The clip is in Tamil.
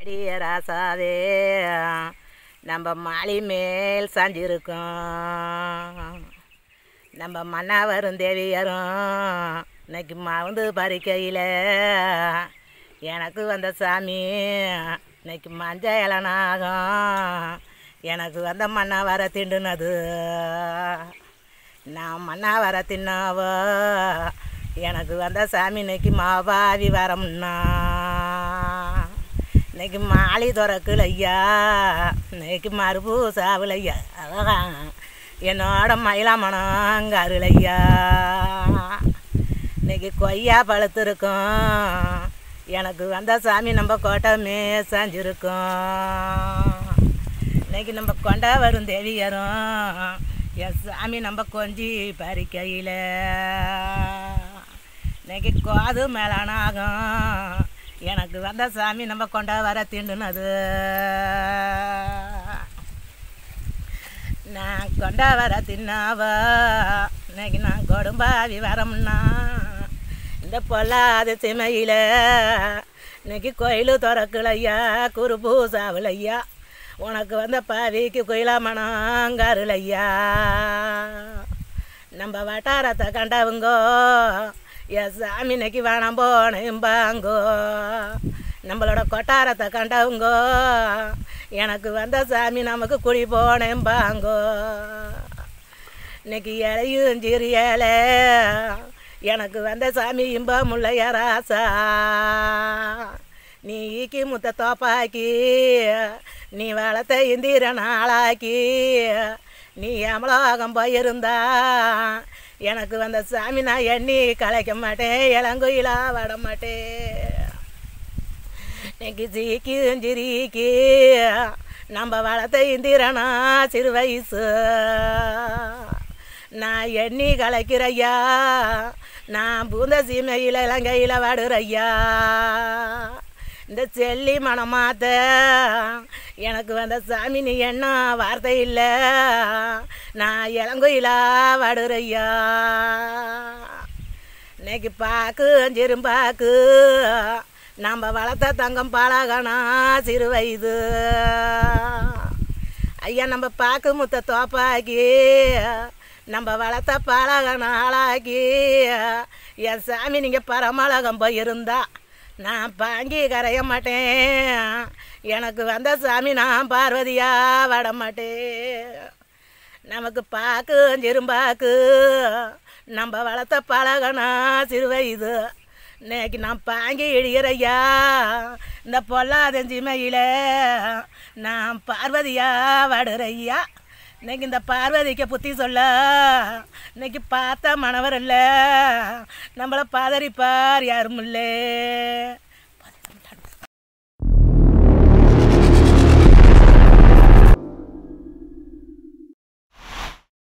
அடிய ராசாதே நம்ம மாலை மேல் சாஞ்சிருக்கோம் நம்ம மன்னாவரும் தேவியரும் இன்னைக்கு மறந்து பறிக்கையில் எனக்கு வந்த சாமி இன்னைக்கு மஞ்ச இளனாகும் எனக்கு வந்த மன்னா வர திண்டுனது நான் மன்னா வர தின்னாவோ எனக்கு வந்த சாமி இன்னைக்கு மாபாவி வரமுன்னா இன்னைக்கு மாலை துறக்குல ஐயா இன்னைக்கு மறுபு சாவுல ஐயா என்னோட மயிலாமணம் கருள் ஐயா இன்னைக்கு கொய்யா பழுத்திருக்கும் எனக்கு வந்த சாமி நம்ம கோட்டமே மேசாஞ்சிருக்கும் இன்னைக்கு நம்ம கொண்டா வரும் தேவியரும் என் சாமி நம்ம கொஞ்சி பறிக்கையில் இன்னைக்கு கோது மேலானாகும் எனக்கு வந்த சாமி நம்ம கொண்டா வர திண்டுனது நான் கொண்டா வர தின்னாவா இன்னைக்கு நான் கொடும்பாவி வரம்னா இந்த பொல்லாத சிமையில் இன்னைக்கு கோயில் திறக்கலையா குருபூசாவிலையா உனக்கு வந்த பாவிக்கு கோயிலா மனங்காருலையா நம்ம வட்டாரத்தை கண்டவங்கோ எஸ் சாமினைக்கு வேணாம் போனேம்பாங்கோ நம்மளோட கொட்டாரத்தை கண்டவங்கோ எனக்கு வந்த சாமி நமக்கு குழி போனேம்பாங்கோ இன்னைக்கு இலையும் சிறியலே எனக்கு வந்த சாமி இம்பமுள்ள ராசா நீ ஈக்கி முத்த தோப்பாக்கி நீ வளர்த்த இந்திரன் நாளாக்கி நீ அமலோகம் போயிருந்தா எனக்கு வந்த சாமி நான் எண்ணி கலைக்க மாட்டேன் இளங்குயிலா வட மாட்டேன் நெக்கி சீக்கியும் நம்ம வளர்த்த இந்திரனா சிறு வயசு நான் எண்ணி கலைக்கிறையா நான் பூந்த சீமையில் இலங்கையில் வாடுறையா இந்த செல்லி மனமாத்த எனக்கு வந்த சாமி நீ என்ன வார்த்தை இல்லை நான் இளங்குயிலா வடுறையா இன்னைக்கு பாக்கு சிறும்பாக்கு நம்ம வளர்த்த தங்கம் பாலாகணா சிறு வயது ஐயா நம்ம பாக்கு முத்த தோப்பாக்கி நம்ம வளர்த்த பாலாகன ஆளாக்கி என் சாமி நீங்கள் பரமலகம் போயிருந்தா நான் பாங்கி கரைய மாட்டேன் எனக்கு வந்த சாமி நான் பார்வதியா வட மாட்டேன் நமக்கு பாக்கு சிறும்பாக்கு நம்ம வளர்த்த பழகனா சிறுவை இது இன்னைக்கு நான் பாங்கி இழுகிறையா இந்த பொல்லாதஞ்சிமையில் நான் பார்வதியா வடுறையா இன்னைக்கு இந்த பார்வதிக்கு புத்தி சொல்ல இன்னைக்கு பார்த்தா மணவர் இல்லை நம்மளை பாதரிப்பார் யாரும் இல்லை